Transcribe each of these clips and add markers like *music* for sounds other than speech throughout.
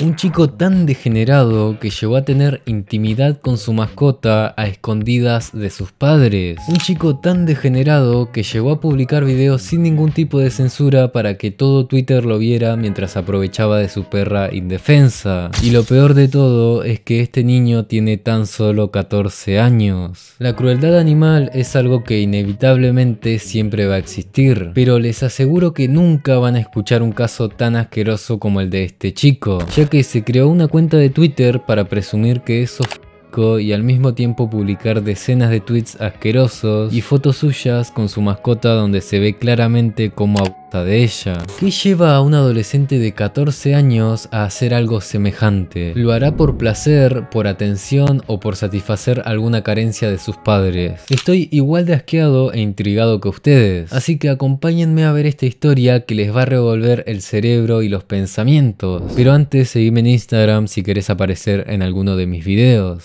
Un chico tan degenerado que llegó a tener intimidad con su mascota a escondidas de sus padres. Un chico tan degenerado que llegó a publicar videos sin ningún tipo de censura para que todo Twitter lo viera mientras aprovechaba de su perra indefensa. Y lo peor de todo es que este niño tiene tan solo 14 años. La crueldad animal es algo que inevitablemente siempre va a existir, pero les aseguro que nunca van a escuchar un caso tan asqueroso como el de este chico que se creó una cuenta de Twitter para presumir que es sofico y al mismo tiempo publicar decenas de tweets asquerosos y fotos suyas con su mascota donde se ve claramente como de ella. ¿Qué lleva a un adolescente de 14 años a hacer algo semejante? ¿Lo hará por placer, por atención o por satisfacer alguna carencia de sus padres? Estoy igual de asqueado e intrigado que ustedes, así que acompáñenme a ver esta historia que les va a revolver el cerebro y los pensamientos. Pero antes seguime en Instagram si querés aparecer en alguno de mis videos.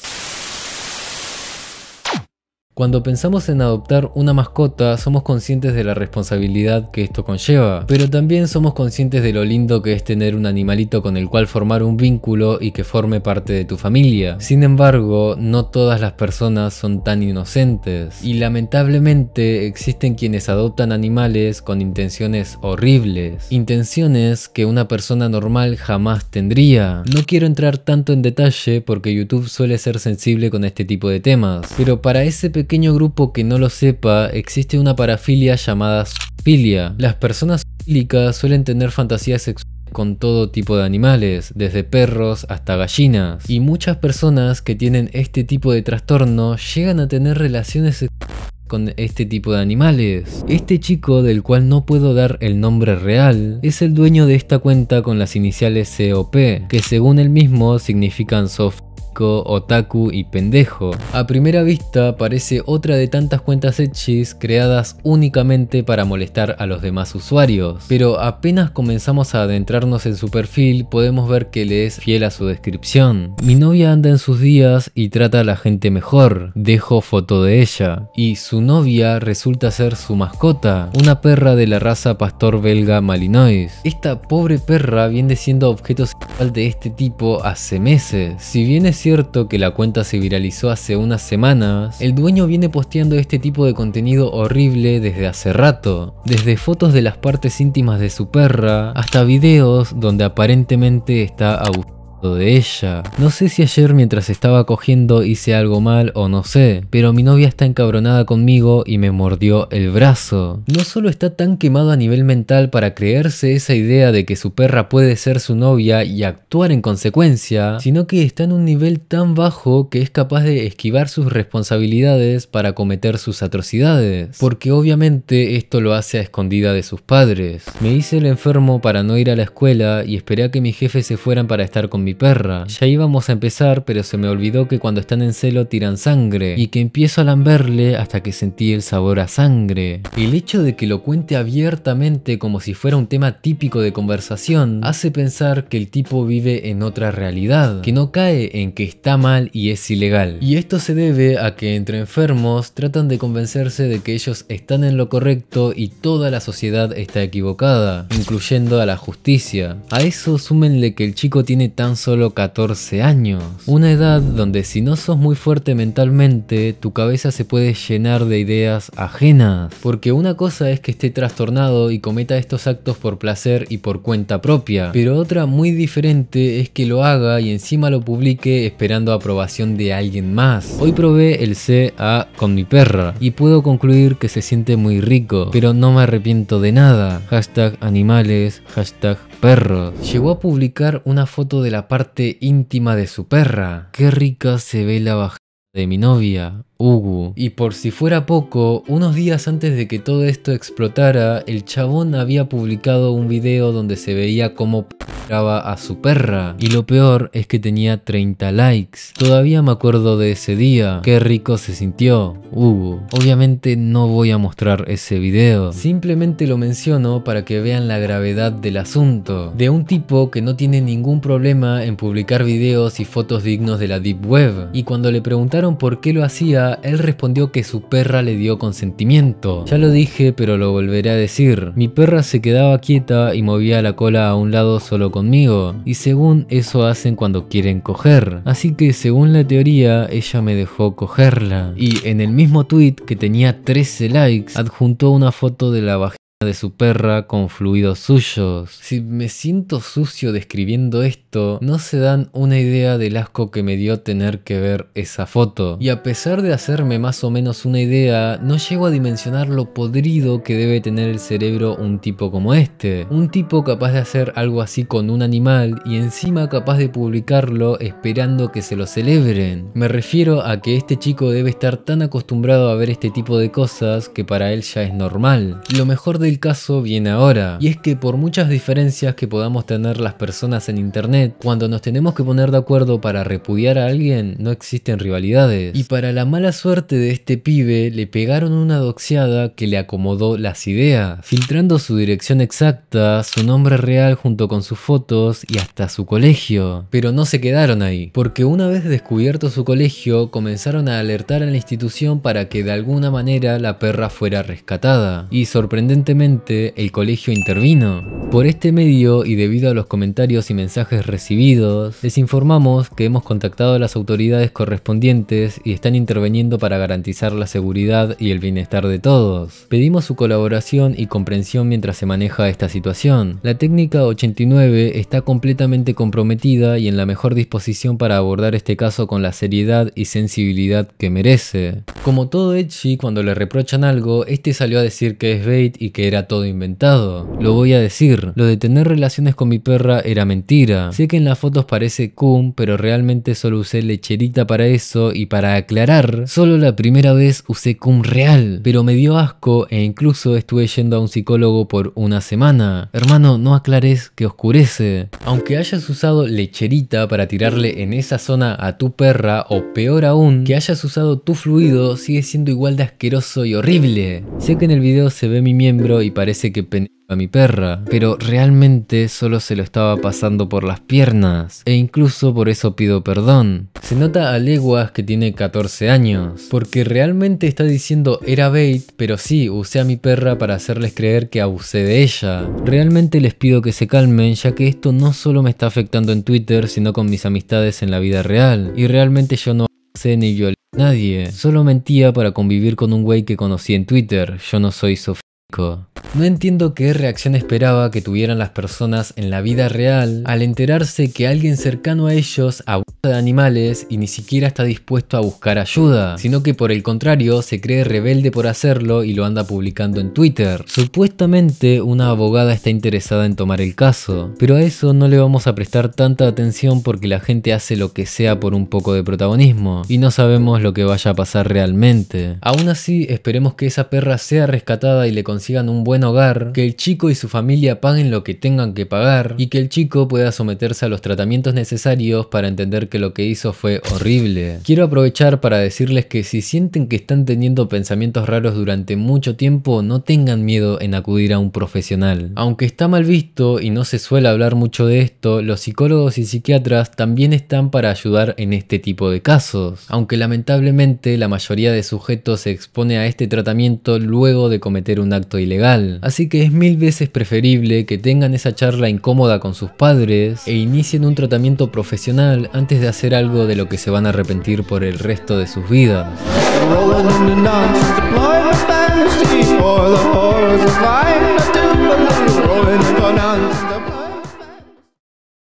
Cuando pensamos en adoptar una mascota, somos conscientes de la responsabilidad que esto conlleva, pero también somos conscientes de lo lindo que es tener un animalito con el cual formar un vínculo y que forme parte de tu familia. Sin embargo, no todas las personas son tan inocentes, y lamentablemente existen quienes adoptan animales con intenciones horribles, intenciones que una persona normal jamás tendría. No quiero entrar tanto en detalle porque YouTube suele ser sensible con este tipo de temas, pero para ese pequeño pequeño grupo que no lo sepa, existe una parafilia llamada filia Las personas zoofílicas suelen tener fantasías sexuales con todo tipo de animales, desde perros hasta gallinas. Y muchas personas que tienen este tipo de trastorno llegan a tener relaciones con este tipo de animales. Este chico, del cual no puedo dar el nombre real, es el dueño de esta cuenta con las iniciales COP, que según él mismo significan soft otaku y pendejo. A primera vista parece otra de tantas cuentas hechis creadas únicamente para molestar a los demás usuarios, pero apenas comenzamos a adentrarnos en su perfil podemos ver que le es fiel a su descripción. Mi novia anda en sus días y trata a la gente mejor, dejo foto de ella, y su novia resulta ser su mascota, una perra de la raza pastor belga malinois. Esta pobre perra viene siendo objeto sexual de este tipo hace meses, si bien es cierto que la cuenta se viralizó hace unas semanas, el dueño viene posteando este tipo de contenido horrible desde hace rato, desde fotos de las partes íntimas de su perra hasta videos donde aparentemente está abusando de ella. No sé si ayer mientras estaba cogiendo hice algo mal o no sé, pero mi novia está encabronada conmigo y me mordió el brazo. No solo está tan quemado a nivel mental para creerse esa idea de que su perra puede ser su novia y actuar en consecuencia, sino que está en un nivel tan bajo que es capaz de esquivar sus responsabilidades para cometer sus atrocidades, porque obviamente esto lo hace a escondida de sus padres. Me hice el enfermo para no ir a la escuela y esperé a que mis jefes se fueran para estar con mi perra. Ya íbamos a empezar, pero se me olvidó que cuando están en celo tiran sangre, y que empiezo a lamberle hasta que sentí el sabor a sangre. El hecho de que lo cuente abiertamente como si fuera un tema típico de conversación, hace pensar que el tipo vive en otra realidad, que no cae en que está mal y es ilegal. Y esto se debe a que entre enfermos tratan de convencerse de que ellos están en lo correcto y toda la sociedad está equivocada, incluyendo a la justicia. A eso súmenle que el chico tiene tan solo 14 años. Una edad donde si no sos muy fuerte mentalmente, tu cabeza se puede llenar de ideas ajenas. Porque una cosa es que esté trastornado y cometa estos actos por placer y por cuenta propia, pero otra muy diferente es que lo haga y encima lo publique esperando aprobación de alguien más. Hoy probé el CA con mi perra y puedo concluir que se siente muy rico, pero no me arrepiento de nada. Hashtag animales, hashtag perro. Llegó a publicar una foto de la parte íntima de su perra. Qué rica se ve la bajada de mi novia. Y por si fuera poco, unos días antes de que todo esto explotara, el chabón había publicado un video donde se veía cómo a su perra. Y lo peor es que tenía 30 likes. Todavía me acuerdo de ese día. Qué rico se sintió. Hugo. Obviamente no voy a mostrar ese video. Simplemente lo menciono para que vean la gravedad del asunto. De un tipo que no tiene ningún problema en publicar videos y fotos dignos de la Deep Web. Y cuando le preguntaron por qué lo hacía, él respondió que su perra le dio consentimiento. Ya lo dije, pero lo volveré a decir. Mi perra se quedaba quieta y movía la cola a un lado solo conmigo, y según eso hacen cuando quieren coger. Así que según la teoría, ella me dejó cogerla. Y en el mismo tweet que tenía 13 likes, adjuntó una foto de la bajita de su perra con fluidos suyos. Si me siento sucio describiendo esto, no se dan una idea del asco que me dio tener que ver esa foto. Y a pesar de hacerme más o menos una idea, no llego a dimensionar lo podrido que debe tener el cerebro un tipo como este. Un tipo capaz de hacer algo así con un animal y encima capaz de publicarlo esperando que se lo celebren. Me refiero a que este chico debe estar tan acostumbrado a ver este tipo de cosas que para él ya es normal. Lo mejor del caso viene ahora, y es que por muchas diferencias que podamos tener las personas en internet, cuando nos tenemos que poner de acuerdo para repudiar a alguien, no existen rivalidades. Y para la mala suerte de este pibe, le pegaron una doxiada que le acomodó las ideas, filtrando su dirección exacta, su nombre real junto con sus fotos y hasta su colegio. Pero no se quedaron ahí, porque una vez descubierto su colegio, comenzaron a alertar a la institución para que de alguna manera la perra fuera rescatada. Y sorprendentemente, el colegio intervino por este medio y debido a los comentarios y mensajes recibidos, les informamos que hemos contactado a las autoridades correspondientes y están interviniendo para garantizar la seguridad y el bienestar de todos. Pedimos su colaboración y comprensión mientras se maneja esta situación. La técnica 89 está completamente comprometida y en la mejor disposición para abordar este caso con la seriedad y sensibilidad que merece. Como todo Edgy, cuando le reprochan algo, este salió a decir que es bait y que era todo inventado. Lo voy a decir, lo de tener relaciones con mi perra era mentira. Sé que en las fotos parece cum, pero realmente solo usé lecherita para eso y para aclarar, solo la primera vez usé cum real, pero me dio asco e incluso estuve yendo a un psicólogo por una semana. Hermano, no aclares que oscurece. Aunque hayas usado lecherita para tirarle en esa zona a tu perra o peor aún, que hayas usado tu fluido sigue siendo igual de asqueroso y horrible. Sé que en el video se ve mi miembro y parece que a mi perra, pero realmente solo se lo estaba pasando por las piernas, e incluso por eso pido perdón. Se nota a leguas que tiene 14 años, porque realmente está diciendo era bait, pero sí, usé a mi perra para hacerles creer que abusé de ella. Realmente les pido que se calmen, ya que esto no solo me está afectando en Twitter, sino con mis amistades en la vida real, y realmente yo no sé ni yo a nadie, solo mentía para convivir con un güey que conocí en Twitter, yo no soy sofíco. No entiendo qué reacción esperaba que tuvieran las personas en la vida real al enterarse que alguien cercano a ellos abusa de animales y ni siquiera está dispuesto a buscar ayuda, sino que por el contrario se cree rebelde por hacerlo y lo anda publicando en Twitter. Supuestamente una abogada está interesada en tomar el caso, pero a eso no le vamos a prestar tanta atención porque la gente hace lo que sea por un poco de protagonismo y no sabemos lo que vaya a pasar realmente. Aún así, esperemos que esa perra sea rescatada y le consigan un buen buen hogar, que el chico y su familia paguen lo que tengan que pagar y que el chico pueda someterse a los tratamientos necesarios para entender que lo que hizo fue horrible. *laughs* Quiero aprovechar para decirles que si sienten que están teniendo pensamientos raros durante mucho tiempo, no tengan miedo en acudir a un profesional. Aunque está mal visto y no se suele hablar mucho de esto, los psicólogos y psiquiatras también están para ayudar en este tipo de casos. Aunque lamentablemente la mayoría de sujetos se expone a este tratamiento luego de cometer un acto ilegal así que es mil veces preferible que tengan esa charla incómoda con sus padres e inicien un tratamiento profesional antes de hacer algo de lo que se van a arrepentir por el resto de sus vidas.